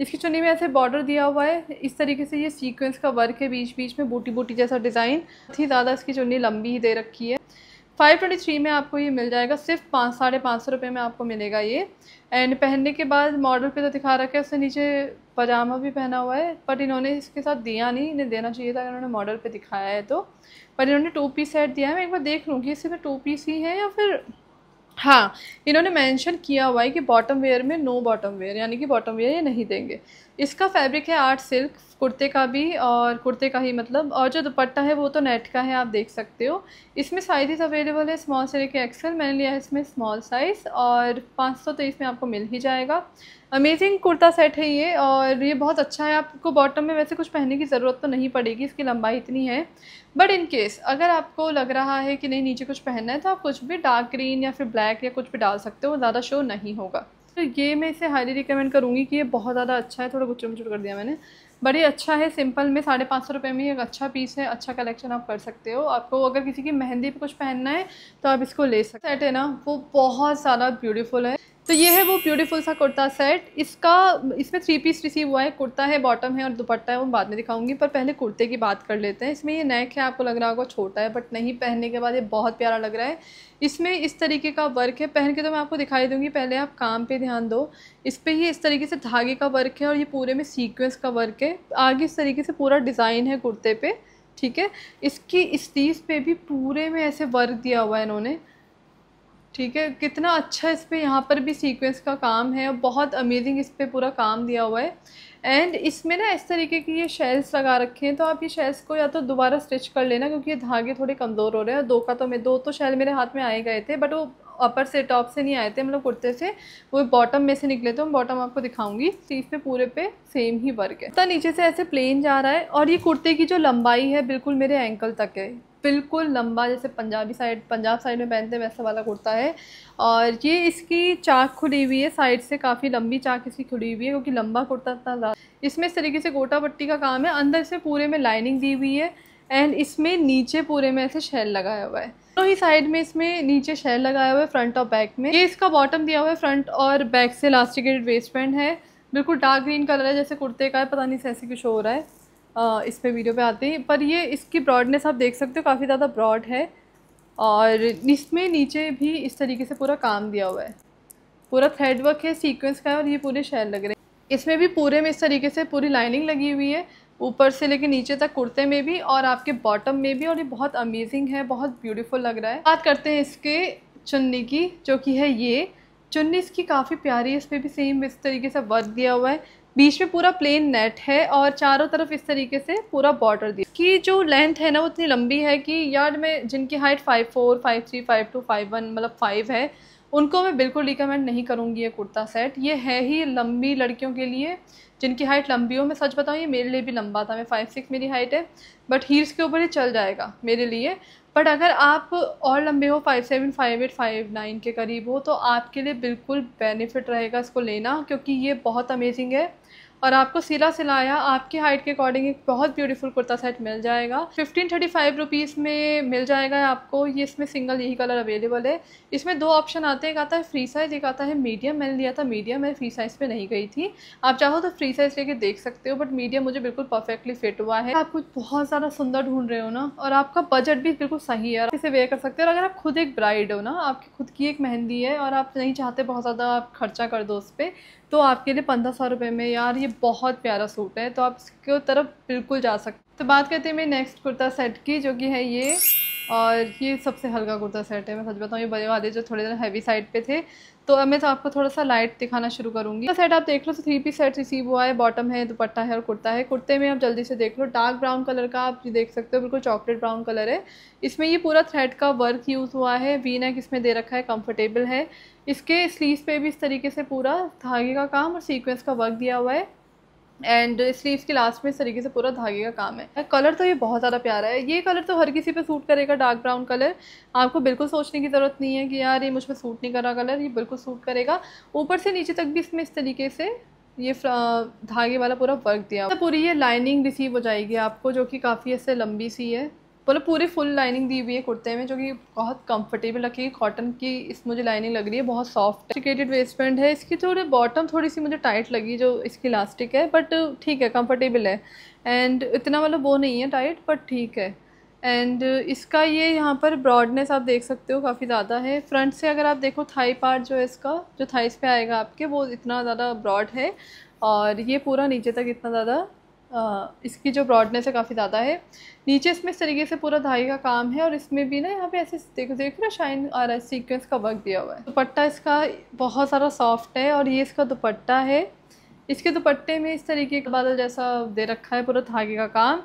इसकी चुनी में ऐसे बॉर्डर दिया हुआ है इस तरीके से ये सीक्वेंस का वर्क है बीच बीच में बूटी बूटी जैसा डिज़ाइन बहुत ही ज़्यादा इसकी चुन्नी लंबी ही दे रखी है 523 में आपको ये मिल जाएगा सिर्फ पाँच साढ़े पाँच सौ रुपये में आपको मिलेगा ये एंड पहनने के बाद मॉडल पे तो दिखा रखा है उससे नीचे पजामा भी पहना हुआ है बट इन्होंने इसके साथ दिया नहीं इन्हें देना चाहिए था अगर इन्होंने मॉडल पे दिखाया है तो पर इन्होंने टू पीस सेट दिया है मैं एक बार देख लूँगी इससे टू तो पीस ही है या फिर हाँ इन्होंने मेंशन किया हुआ है कि बॉटम वेयर में नो बॉटम वेयर यानी कि बॉटम वेयर ये नहीं देंगे इसका फैब्रिक है आर्ट सिल्क कुर्ते का भी और कुर्ते का ही मतलब और जो दुपट्टा है वो तो नेट का है आप देख सकते हो इसमें साइजेस अवेलेबल है स्मॉल से लेके एक्सल मैंने लिया है इसमें स्मॉल साइज़ और पाँच सौ तेईस में आपको मिल ही जाएगा अमेजिंग कुर्ता सेट है ये और ये बहुत अच्छा है आपको बॉटम में वैसे कुछ पहनने की ज़रूरत तो नहीं पड़ेगी इसकी लंबाई इतनी है बट इन केस अगर आपको लग रहा है कि नहीं नीचे कुछ पहनना है तो आप कुछ भी डार्क ग्रीन या फिर ब्लैक या कुछ भी डाल सकते हो ज़्यादा शो नहीं होगा तो ये मैं इसे हाईली रिकमेंड करूँगी कि ये बहुत ज़्यादा अच्छा है थोड़ा गुचुर मुचुर कर दिया मैंने बड़े अच्छा है सिंपल में साढ़े पाँच सौ रुपये में एक अच्छा पीस है अच्छा कलेक्शन आप कर सकते हो आपको अगर किसी की मेहंदी पे कुछ पहनना है तो आप इसको ले सकते हैं ना वो बहुत ज़्यादा ब्यूटीफुल है तो ये है वो ब्यूटीफुल सा कुर्ता सेट इसका इसमें थ्री पीस रिसीव हुआ है कुर्ता है बॉटम है और दुपट्टा है वो बाद में दिखाऊंगी पर पहले कुर्ते की बात कर लेते हैं इसमें ये नेक है आपको लग रहा होगा छोटा है बट नहीं पहनने के बाद ये बहुत प्यारा लग रहा है इसमें इस तरीके का वर्क है पहन के तो मैं आपको दिखाई दूंगी पहले आप काम पर ध्यान दो इस पर ये इस तरीके से धागे का वर्क है और ये पूरे में सीक्वेंस का वर्क है आगे इस तरीके से पूरा डिज़ाइन है कुर्ते पर ठीक है इसकी इस पे भी पूरे में ऐसे वर्क दिया हुआ है इन्होंने ठीक है कितना अच्छा इस पर यहाँ पर भी सीक्वेंस का काम है बहुत अमेजिंग इस पर पूरा काम दिया हुआ है एंड इसमें ना इस तरीके की ये शेल्स लगा रखे हैं तो आप ये शेल्स को या तो दोबारा स्टिच कर लेना क्योंकि ये धागे थोड़े कमज़ोर हो रहे हैं दो का तो मैं दो तो शेल मेरे हाथ में आए गए थे बट वो अपर से टॉप से नहीं आए थे मतलब कुर्ते से वो बॉटम में से निकले थे हम बॉटम आपको दिखाऊंगी तो सीज पे पूरे पे सेम ही वर्क है तो नीचे से ऐसे प्लेन जा रहा है और ये कुर्ते की जो लंबाई है बिल्कुल मेरे एंकल तक है बिल्कुल लंबा जैसे पंजाबी साइड पंजाब साइड में पहनते हैं वैसा वाला कुर्ता है और ये इसकी चाक खुली हुई है साइड से काफ़ी लंबी चाक इसकी खुली हुई है क्योंकि लंबा कुर्ता इतना ज़्यादा इसमें इस तरीके से गोटा पट्टी का काम है अंदर से पूरे में लाइनिंग दी हुई है एंड इसमें नीचे पूरे में ऐसे शेल लगाया हुआ है दोनों तो ही साइड में इसमें नीचे शेल लगाया हुआ है फ्रंट और बैक में ये इसका बॉटम दिया हुआ है फ्रंट और बैक से इलास्टिकेटेड वेस्ट पैंट है बिल्कुल डार्क ग्रीन कलर है जैसे कुर्ते का है पता नहीं से ऐसे कुछ हो रहा है इस पर वीडियो पे आते हैं पर ये इसकी ब्रॉडनेस आप देख सकते हो काफ़ी ज़्यादा ब्रॉड है और इसमें नीचे भी इस तरीके से पूरा काम दिया हुआ है पूरा थ्रेड वर्क है सीक्वेंस का है और ये पूरे शैल लग रहे हैं इसमें भी पूरे में इस तरीके से पूरी लाइनिंग लगी हुई है ऊपर से लेके नीचे तक कुर्ते में भी और आपके बॉटम में भी और ये बहुत अमेजिंग है बहुत ब्यूटीफुल लग रहा है बात करते हैं इसके चुन्नी की जो कि है ये चुन्नी इसकी काफ़ी प्यारी है इस पर भी सेम इस तरीके से वर्क दिया हुआ है बीच में पूरा प्लेन नेट है और चारों तरफ इस तरीके से पूरा बॉर्डर दिया कि जो लेंथ है ना वो इतनी लंबी है कि यार्ड में जिनकी height five four five three five two five one मतलब फाइव है उनको मैं बिल्कुल रिकमेंड नहीं करूँगी ये कुर्ता सेट ये है ही लंबी लड़कियों के लिए जिनकी हाइट लंबी हो मैं सच बताऊँ ये मेरे लिए भी लंबा था मैं फाइव सिक्स मेरी हाइट है बट हील्स के ऊपर ही चल जाएगा मेरे लिए बट अगर आप और लंबे हो five seven five eight five nine के करीब हो तो आपके लिए बिल्कुल बेनिफिट रहेगा इसको लेना क्योंकि ये बहुत अमेजिंग है और आपको सिला सिलाया आपकी हाइट के अकॉर्डिंग एक बहुत ब्यूटीफुल कुर्ता सेट मिल जाएगा फिफ्टीन थर्टी फाइव रुपीज़ में मिल जाएगा आपको ये इसमें सिंगल यही कलर अवेलेबल है इसमें दो ऑप्शन आते हैं एक आता है फ्री साइज़ एक आता है मीडियम मैंने लिया था मीडियम मैं फ्री साइज़ पर नहीं गई थी आप चाहो तो फ्री साइज़ लेके देख सकते हो बट मीडियम मुझे बिल्कुल परफेक्टली फिट हुआ है आप कुछ बहुत ज़्यादा सुंदर ढूंढ रहे हो ना और आपका बजट भी बिल्कुल सही है इसे वेयर कर सकते हो और अगर आप खुद एक ब्राइड हो ना आपकी खुद की एक मेहंदी है और आप नहीं चाहते बहुत ज़्यादा आप खर्चा कर दो उस पर तो आपके लिए पंद्रह सौ रुपये में यार ये बहुत प्यारा सूट है तो आप इसकी तरफ बिल्कुल जा सकते तो बात करते हैं मेरे नेक्स्ट कुर्ता सेट की जो कि है ये और ये सबसे हल्का कुर्ता सेट है मैं सच बताऊँ ये बड़े वाले जो थोड़े देर हैवी साइड पे थे तो मैं तो आपको थोड़ा सा लाइट दिखाना शुरू करूँगी सेट आप देख लो तो थ्री पी सेट रिसीव हुआ है बॉटम है दुपट्टा है और कुर्ता है कुर्ते में आप जल्दी से देख लो डार्क ब्राउन कलर का आप देख सकते हो बिल्कुल चॉकलेट ब्राउन कलर है इसमें ये पूरा थ्रेड का वर्क यूज़ हुआ है वी नेक इसमें दे रखा है कंफर्टेबल है इसके स्लीव पे भी इस तरीके से पूरा धागे का काम और सीक्वेंस का वर्क दिया हुआ है एंड स्लीव के लास्ट में इस तरीके से पूरा धागे का काम है कलर तो ये बहुत ज़्यादा प्यारा है ये कलर तो हर किसी पे सूट करेगा डार्क ब्राउन कलर आपको बिल्कुल सोचने की ज़रूरत नहीं है कि यार ये मुझ पर सूट नहीं कर रहा कलर ये बिल्कुल सूट करेगा ऊपर से नीचे तक भी इसमें इस तरीके से ये धागे वाला पूरा वर्क दिया तो पूरी ये लाइनिंग रिसीव हो जाएगी आपको जो कि काफ़ी ऐसे लंबी सी है मतलब पूरी फुल लाइनिंग दी हुई है कुर्ते में जो कि बहुत कंफर्टेबल लगी कॉटन की इस मुझे लाइनिंग लग रही है बहुत सॉफ्ट चिकेटेड वेस्ट पैंट है इसकी थोड़ी बॉटम थोड़ी सी मुझे टाइट लगी जो इसकी इलास्टिक है बट ठीक है कंफर्टेबल है एंड इतना मतलब वो नहीं है टाइट बट ठीक है एंड इसका ये यहाँ पर ब्रॉडनेस आप देख सकते हो काफ़ी ज़्यादा है फ्रंट से अगर आप देखो थाई पार्ट जो है इसका जो थाइस पे आएगा आपके वो इतना ज़्यादा ब्रॉड है और ये पूरा नीचे तक इतना ज़्यादा इसकी जो ब्रॉडनेस है काफ़ी ज़्यादा है नीचे इसमें इस तरीके से पूरा धागे का काम है और इसमें भी ना यहाँ पे ऐसे देखो देख रहे हो शाइन आ रहा है सीक्वेंस का वर्क दिया हुआ है दुपट्टा इसका बहुत सारा सॉफ्ट है और ये इसका दुपट्टा है इसके दुपट्टे में इस तरीके का बादल जैसा दे रखा है पूरा धागे का काम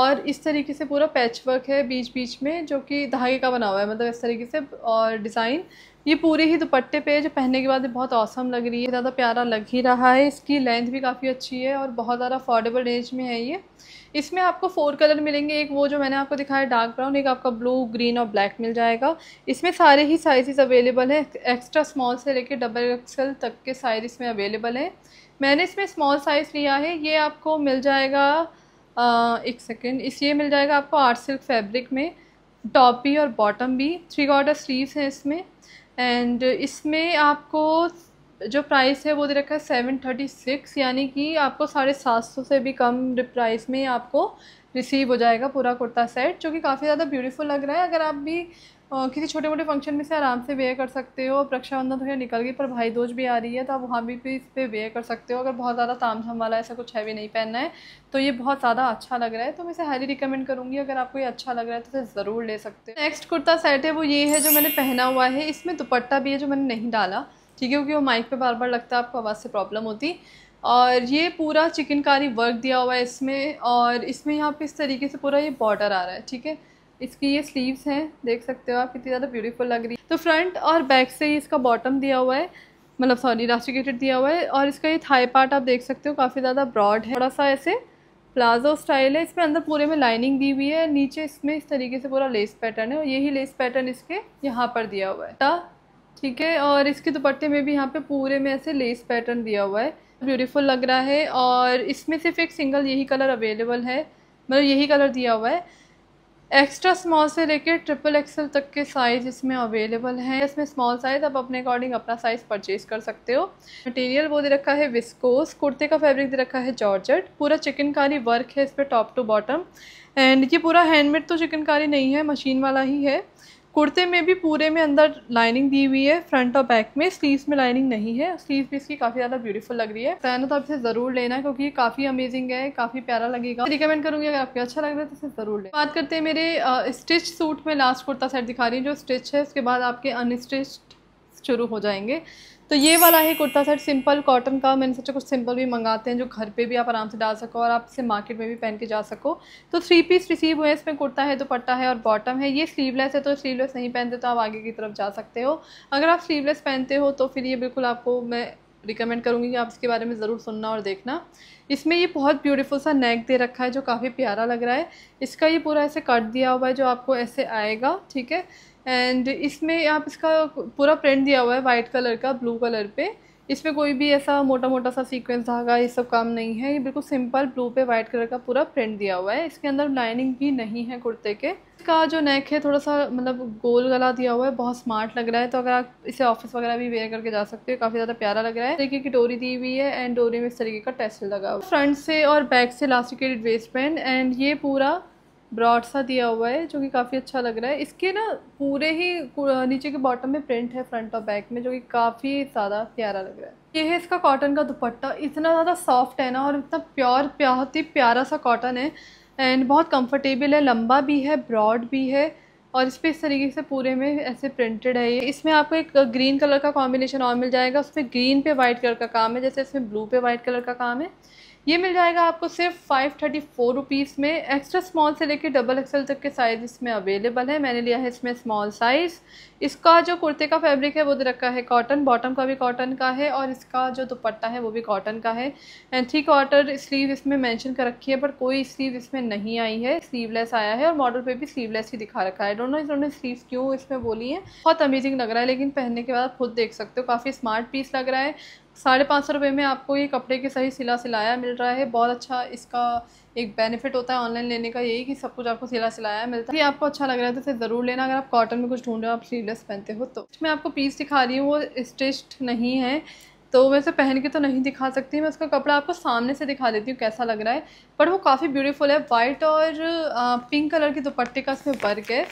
और इस तरीके से पूरा पैच वर्क है बीच बीच में जो कि धागे का बना हुआ है मतलब इस तरीके से और डिज़ाइन ये पूरे ही दुपट्टे पे जो पहनने के बाद बहुत औसम लग रही है ज़्यादा प्यारा लग ही रहा है इसकी लेंथ भी काफ़ी अच्छी है और बहुत ज़्यादा अफोर्डेबल रेंज में है ये इसमें आपको फोर कलर मिलेंगे एक वो जो मैंने आपको दिखाया डार्क ब्राउन एक आपका ब्लू ग्रीन और ब्लैक मिल जाएगा इसमें सारे ही साइजेस अवेलेबल हैं एक्स्ट्रा स्मॉल से लेकर डबल एक्सल तक के साइज इसमें अवेलेबल हैं मैंने इसमें स्मॉल साइज़ लिया है ये आपको मिल जाएगा आ, एक सेकेंड इस ये मिल जाएगा आपको आर्ट सिल्क फैब्रिक में टॉप भी और बॉटम भी थ्री कॉर्डर स्लीव्स हैं इसमें एंड uh, इसमें आपको जो प्राइस है वो दे रखा है सेवन थर्टी सिक्स यानी कि आपको साढ़े सात सौ से भी कम प्राइस में आपको रिसीव हो जाएगा पूरा कुर्ता सेट जो कि काफ़ी ज़्यादा ब्यूटीफुल लग रहा है अगर आप भी किसी छोटे मोटे फंक्शन में से आराम से वेयर कर सकते हो रक्षाबंधन तो ये निकल गई पर भाई दोज भी आ रही है तो आप वहाँ भी, इस पर वेयर कर सकते हो अगर बहुत ज़्यादा ताम झाम वाला ऐसा कुछ हैवी नहीं पहनना है तो ये बहुत ज़्यादा अच्छा लग रहा है तो मैं इसे हाईली रिकमेंड करूँगी अगर आपको ये अच्छा लग रहा है तो इसे ज़रूर ले सकते हो नेक्स्ट कुर्ता सेट है वो ये है जो मैंने पहना हुआ है इसमें दुपट्टा भी है जो मैंने नहीं डाला ठीक है क्योंकि वो माइक पर बार बार लगता है आपको आवाज़ से प्रॉब्लम होती और ये पूरा चिकनकारी वर्क दिया हुआ है इसमें और इसमें यहाँ पे इस तरीके से पूरा ये बॉर्डर आ रहा है ठीक है इसकी ये स्लीव्स हैं देख सकते हो आप कितनी ज़्यादा ब्यूटीफुल लग रही है तो फ्रंट और बैक से ही इसका बॉटम दिया हुआ है मतलब सॉरी इलास्टिकेटेड दिया हुआ है और इसका ये थाई पार्ट आप देख सकते हो काफ़ी ज़्यादा ब्रॉड है थोड़ा सा ऐसे प्लाजो स्टाइल है इसमें अंदर पूरे में लाइनिंग दी हुई है नीचे इसमें इस तरीके से पूरा लेस पैटर्न है और यही लेस पैटर्न इसके यहाँ पर दिया हुआ है ठीक है और इसके दुपट्टे में भी यहाँ पे पूरे में ऐसे लेस पैटर्न दिया हुआ है ब्यूटीफुल लग रहा है और इसमें सिर्फ एक सिंगल यही कलर अवेलेबल है मतलब यही कलर दिया हुआ है एक्स्ट्रा स्मॉल से लेकर ट्रिपल एक्सल तक के साइज़ इसमें अवेलेबल हैं इसमें स्मॉल साइज़ आप अपने अकॉर्डिंग अपना साइज़ परचेज कर सकते हो मटेरियल वो दे रखा है विस्कोस कुर्ते का फैब्रिक दे रखा है जॉर्जेट पूरा चिकनकारी वर्क है इस पर टॉप टू बॉटम एंड ये पूरा हैंडमेड तो चिकनकारी नहीं है मशीन वाला ही है कुर्ते में भी पूरे में अंदर लाइनिंग दी हुई है फ्रंट और बैक में स्लीव्स में लाइनिंग नहीं है स्लीव्स भी इसकी काफ़ी ज़्यादा ब्यूटीफुल लग रही है फैन तो आप इसे ज़रूर लेना क्योंकि ये काफ़ी अमेजिंग है काफ़ी प्यारा लगेगा रिकमेंड करूंगी अगर आपको अच्छा लग रहा है तो इसे ज़रूर ले बात करते हैं मेरे स्टिच सूट में लास्ट कुर्ता सेट दिखा रही हूँ जो स्टिच है उसके बाद आपके अनस्टिच शुरू हो जाएंगे तो ये वाला है कुर्ता सेट सिंपल कॉटन का मैंने सोचा कुछ सिंपल भी मंगाते हैं जो घर पे भी आप आराम से डाल सको और आप इसे मार्केट में भी पहन के जा सको तो थ्री पीस रिसीव हुए इसमें कुर्ता है दुपट्टा है और बॉटम है ये स्लीवलेस है तो स्लीवलेस नहीं पहनते तो आप आगे की तरफ जा सकते हो अगर आप स्लीवलेस पहनते हो तो फिर ये बिल्कुल आपको मैं रिकमेंड करूँगी कि आप इसके बारे में ज़रूर सुनना और देखना इसमें ये बहुत ब्यूटीफुल सा नेक दे रखा है जो काफ़ी प्यारा लग रहा है इसका ये पूरा ऐसे कट दिया हुआ है जो आपको ऐसे आएगा ठीक है एंड इसमें आप इसका पूरा प्रिंट दिया हुआ है वाइट कलर का ब्लू कलर पे इसमें कोई भी ऐसा मोटा मोटा सा सीक्वेंस धागा ये सब काम नहीं है ये बिल्कुल सिंपल ब्लू पे वाइट कलर का पूरा प्रिंट दिया हुआ है इसके अंदर लाइनिंग भी नहीं है कुर्ते के इसका जो नेक है थोड़ा सा मतलब गोल गला दिया हुआ है बहुत स्मार्ट लग रहा है तो अगर आप इसे ऑफिस वगैरह भी वेयर करके जा सकते हो काफ़ी ज़्यादा प्यारा लग रहा है तरीके की डोरी दी हुई है एंड डोरी में इस तरीके का टेस्ट लगा हुआ फ्रंट से और बैक से लास्टिकेटेड वेस्ट पेंट एंड ये पूरा ब्रॉड सा दिया हुआ है जो कि काफ़ी अच्छा लग रहा है इसके ना पूरे ही नीचे के बॉटम में प्रिंट है फ्रंट और बैक में जो कि काफ़ी ज़्यादा प्यारा लग रहा है ये है इसका कॉटन का दुपट्टा इतना ज़्यादा सॉफ्ट है ना और इतना प्योर बहुत ही प्यारा सा कॉटन है एंड बहुत कंफर्टेबल है लंबा भी है ब्रॉड भी है और इस पर इस तरीके से पूरे में ऐसे प्रिंटेड है ये इसमें आपको एक ग्रीन कलर का कॉम्बिनेशन और मिल जाएगा उसमें ग्रीन पे वाइट कलर का काम है जैसे इसमें ब्लू पे वाइट कलर का काम है ये मिल जाएगा आपको सिर्फ फाइव थर्टी फोर रुपीज़ में एक्स्ट्रा स्मॉल से लेकर डबल एक्सल तक के साइज़ इसमें अवेलेबल है मैंने लिया है इसमें स्मॉल साइज़ इसका जो कुर्ते का फैब्रिक है वो दे रखा है कॉटन बॉटम का भी कॉटन का है और इसका जो दुपट्टा है वो भी कॉटन का है एंड थ्री क्वार्टर स्लीव इसमें मैंशन कर रखी है पर कोई स्लीव इसमें नहीं आई है स्लीवलेस आया है और मॉडल पर भी स्लीवलेस ही दिखा रखा है दोनों इन्होंने स्लीव क्यों इसमें बोली है बहुत अमेजिंग लग रहा है लेकिन पहनने के बाद खुद देख सकते हो काफ़ी स्मार्ट पीस लग रहा है साढ़े पाँच सौ रुपये में आपको ये कपड़े के सही सिला सिलाया मिल रहा है बहुत अच्छा इसका एक बेनिफिट होता है ऑनलाइन लेने का यही कि सब कुछ आपको सिला सिलाया मिलता है कि आपको अच्छा लग रहा है तो इसे ज़रूर लेना अगर आप कॉटन में कुछ ढूंढ रहे हो आप स्लीवलेस पहनते हो तो मैं आपको पीस दिखा रही हूँ वो स्टिच्ड नहीं है तो वैसे पहन के तो नहीं दिखा सकती मैं उसका कपड़ा आपको सामने से दिखा देती हूँ कैसा लग रहा है पर वो काफ़ी ब्यूटीफुल है वाइट और पिंक कलर के दुपट्टे का इसमें वर्क है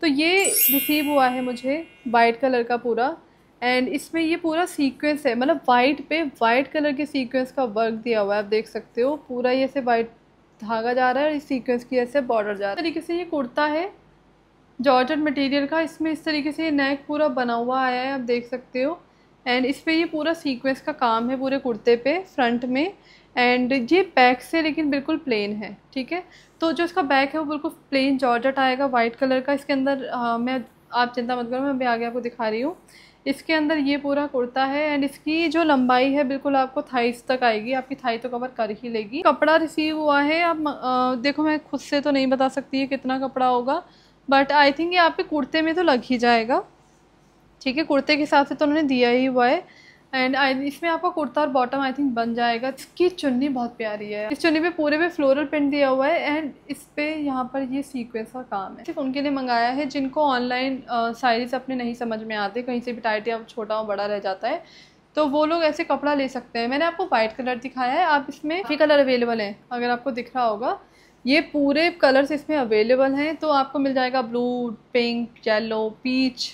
तो ये रिसीव हुआ है मुझे वाइट कलर का पूरा एंड इसमें ये पूरा सीक्वेंस है मतलब वाइट पे वाइट कलर के सीक्वेंस का वर्क दिया हुआ है आप देख सकते हो पूरा ये से वाइट धागा जा रहा है इस सीक्वेंस की ऐसे बॉर्डर जा रहा है तरीके से ये कुर्ता है जॉर्जट मटेरियल का इसमें इस तरीके से ये नेक पूरा बना हुआ आया है आप देख सकते हो एंड इस पर ये पूरा सीक्वेंस का काम है पूरे कुर्ते पे फ्रंट में एंड ये बैक से लेकिन बिल्कुल प्लेन है ठीक है तो जो इसका बैक है वो बिल्कुल प्लेन जॉर्जट आएगा वाइट कलर का इसके अंदर आ, मैं आप चिंता मत करो मैं अभी आगे आपको दिखा रही हूँ इसके अंदर ये पूरा कुर्ता है एंड इसकी जो लंबाई है बिल्कुल आपको थाइस तक आएगी आपकी थाई तो कवर कर ही लेगी कपड़ा रिसीव हुआ है आप आ, देखो मैं खुद से तो नहीं बता सकती है कितना कपड़ा होगा बट आई थिंक ये आपके कुर्ते में तो लग ही जाएगा ठीक है कुर्ते के हिसाब से तो उन्होंने दिया ही हुआ है एंड इसमें आपका कुर्ता और बॉटम आई थिंक बन जाएगा इसकी चुन्नी बहुत प्यारी है इस चुन्नी पे पूरे पे फ्लोरल प्रिंट दिया हुआ है एंड इस पे यहाँ पर ये सीक्वेंस का काम है सिर्फ उनके लिए मंगाया है जिनको ऑनलाइन साइज अपने नहीं समझ में आते कहीं से भी टाइट या छोटा और बड़ा रह जाता है तो वो लोग ऐसे कपड़ा ले सकते हैं मैंने आपको वाइट कलर दिखाया है आप इसमें काफ़ी कलर अवेलेबल हैं अगर आपको दिख रहा होगा ये पूरे कलर्स इसमें अवेलेबल हैं तो आपको मिल जाएगा ब्लू पिंक येलो पीच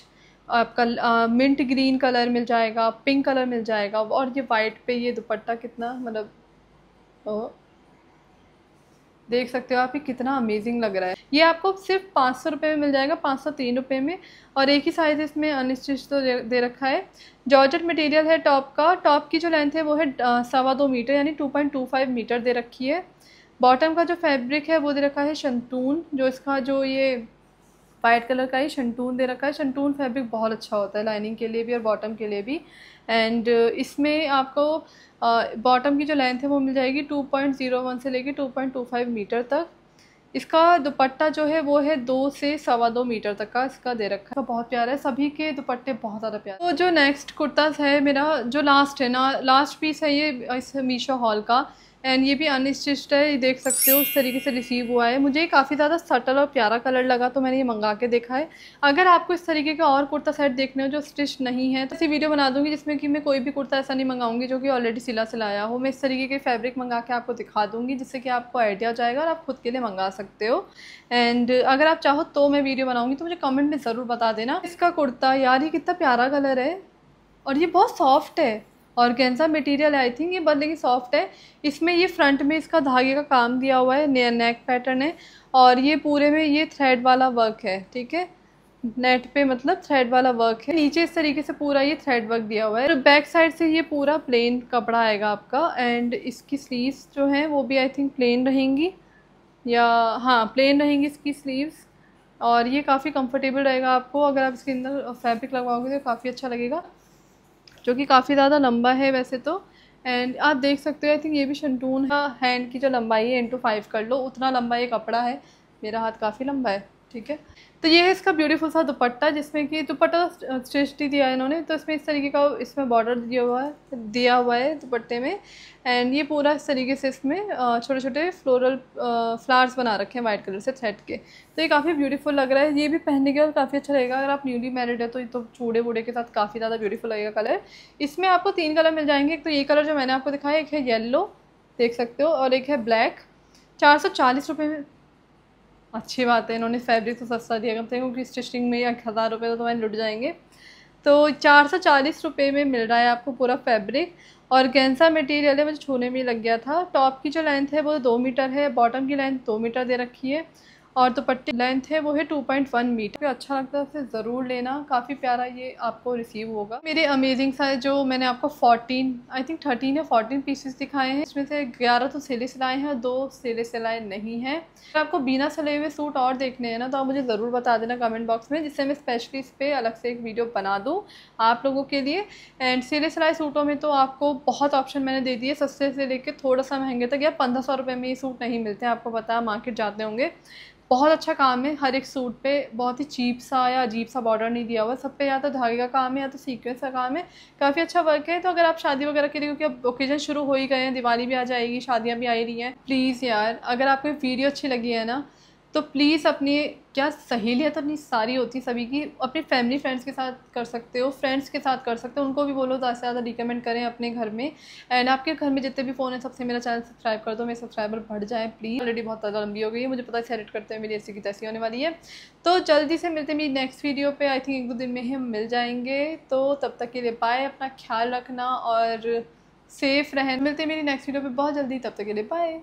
आपका मिंट ग्रीन कलर मिल जाएगा पिंक कलर मिल जाएगा और ये वाइट पे ये दुपट्टा कितना मतलब देख सकते हो आप ये कितना अमेजिंग लग रहा है ये आपको सिर्फ पाँच सौ रुपये में मिल जाएगा पाँच सौ तीन रुपये में और एक ही साइज़ इसमें अनस्टिच तो दे रखा है जॉर्जेट मटेरियल है टॉप का टॉप की जो लेंथ है वो है सवा दो मीटर यानी two point two five metre दे रखी है बॉटम का जो फैब्रिक है वो दे रखा है शंतून जो इसका जो ये वाइट कलर का ही शंटून दे रखा है शंटून फैब्रिक बहुत अच्छा होता है लाइनिंग के लिए भी और बॉटम के लिए भी एंड uh, इसमें आपको बॉटम uh, की जो लेंथ है वो मिल जाएगी 2.01 से लेके 2.25 मीटर तक इसका दुपट्टा जो है वो है दो से सवा दो मीटर तक का इसका दे रखा है बहुत प्यारा है सभी के दुपट्टे बहुत ज़्यादा प्यारे तो जो नेक्स्ट कुर्ता है मेरा जो लास्ट है ना लास्ट पीस है ये इस मीशो हॉल का एंड ये भी अनस्टिस्ट है ये देख सकते हो उस तरीके से रिसीव हुआ है मुझे काफ़ी ज़्यादा सटल और प्यारा कलर लगा तो मैंने ये मंगा के देखा है अगर आपको इस तरीके का और कुर्ता सेट देखने हो जो स्टिच नहीं है तो ऐसी वीडियो बना दूँगी जिसमें कि मैं कोई भी कुर्ता ऐसा नहीं मंगाऊंगी जो कि ऑलरेडी सिला सिलाया हो मैं इस तरीके के फैब्रिक मंगा के आपको दिखा दूँगी जिससे कि आपको आइडिया जाएगा और आप खुद के लिए मंगा सकते हो एंड अगर आप चाहो तो मैं वीडियो बनाऊँगी तो मुझे कमेंट में ज़रूर बता देना इसका कुर्ता यार ये कितना प्यारा कलर है और ये बहुत सॉफ्ट है ऑर्गेन्जा मटेरियल आई थिंक ये बहुत लेकिन सॉफ्ट है इसमें ये फ्रंट में इसका धागे का काम दिया हुआ है नया नेक पैटर्न है और ये पूरे में ये थ्रेड वाला वर्क है ठीक है नेट पे मतलब थ्रेड वाला वर्क है नीचे इस तरीके से पूरा ये थ्रेड वर्क दिया हुआ है तो बैक साइड से ये पूरा प्लेन कपड़ा आएगा आपका एंड इसकी स्लीव्स जो हैं वो भी आई थिंक प्लेन रहेंगी या हाँ प्लेन रहेंगी इसकी स्लीव्स और ये काफ़ी कंफर्टेबल रहेगा आपको अगर आप इसके अंदर फैब्रिक लगवाओगे तो काफ़ी अच्छा लगेगा जो कि काफ़ी ज़्यादा लंबा है वैसे तो एंड आप देख सकते हो आई थिंक ये भी शंटून है हैंड की जो लंबाई है इंटू फाइव कर लो उतना लंबा ये कपड़ा है मेरा हाथ काफ़ी लंबा है ठीक है तो ये है इसका ब्यूटीफुल सा दुपट्टा जिसमें कि दुपट्टा तो सृष्टि दिया है इन्होंने तो इसमें इस तरीके का इसमें बॉर्डर दिया हुआ है दिया हुआ है दुपट्टे में एंड ये पूरा इस तरीके से इसमें छोटे छोटे फ्लोरल फ्लावर्स बना रखे हैं वाइट कलर से थ्रेड के तो ये काफ़ी ब्यूटीफुल लग रहा है ये भी पहनने के बाद काफ़ी अच्छा रहेगा अगर आप न्यूली मैरिड है तो ये तो चूड़े वूड़े के साथ काफ़ी ज़्यादा ब्यूटीफुल लगेगा कलर इसमें आपको तीन कलर मिल जाएंगे एक तो ये कलर जो मैंने आपको दिखाया एक है येल्लो देख सकते हो और एक है ब्लैक चार सौ चालीस रुपये में अच्छी बात है इन्होंने फैब्रिक तो सस्ता दिया करते हैं क्योंकि स्टिचिंग में हज़ार रुपये तो तुम्हें लुट जाएंगे तो चार सौ चालीस रुपये में मिल रहा है आपको पूरा फैब्रिक और गेंसा मटेरियल है मुझे छूने में लग गया था टॉप की जो लेंथ है वो दो मीटर है बॉटम की लेंथ दो मीटर दे रखी है और दुपट्टे लेंथ है वो है 2.1 मीटर अच्छा लगता है उसे ज़रूर लेना काफ़ी प्यारा ये आपको रिसीव होगा मेरे अमेजिंग साइज जो मैंने आपको 14 आई थिंक 13 या 14 पीसेस दिखाए हैं इसमें से 11 तो सिले सिलाए हैं दो सिले सिलाए नहीं हैं अगर आपको बिना सिले हुए सूट और देखने हैं ना तो आप मुझे ज़रूर बता देना कमेंट बॉक्स में जिससे मैं स्पेशली इस पर अलग से एक वीडियो बना दूँ आप लोगों के लिए एंड सिले सिलाए सूटों में तो आपको बहुत ऑप्शन मैंने दे दिए सस्ते से लेकर थोड़ा सा महंगे तक या पंद्रह सौ में ये सूट नहीं मिलते हैं आपको पता है मार्केट जाते होंगे बहुत अच्छा काम है हर एक सूट पे बहुत ही चीप सा या अजीब सा बॉर्डर नहीं दिया हुआ सब पे या तो धागे का काम है या तो सीक्वेंस का काम है काफ़ी अच्छा वर्क है तो अगर आप शादी वगैरह के लिए क्योंकि अब ओकेजन शुरू हो ही गए हैं दिवाली भी आ जाएगी शादियाँ भी आ रही हैं प्लीज़ यार अगर आपको वीडियो अच्छी लगी है ना तो प्लीज़ अपनी क्या सहेलियत अपनी सारी होती है सभी की अपने फैमिली फ्रेंड्स के साथ कर सकते हो फ्रेंड्स के साथ कर सकते हो उनको भी बोलो ज़्यादा से ज़्यादा रिकमेंड करें अपने घर में एंड आपके घर में जितने भी फ़ोन है सबसे मेरा चैनल सब्सक्राइब कर दो मेरे सब्सक्राइबर बढ़ जाए प्लीज़ ऑलरेडी बहुत ज़्यादा लंबी हो गई है मुझे पता है एडिट करते हैं मेरी ऐसी की तैसी होने वाली है तो जल्दी से मिलते मेरी नेक्स्ट वीडियो पर आई थिंक एक दो दिन में ही हम मिल जाएंगे तो तब तक के लिए बाय अपना ख्याल रखना और सेफ़ रहें मिलते मेरी नेक्स्ट वीडियो पर बहुत जल्दी तब तक के लिए बाय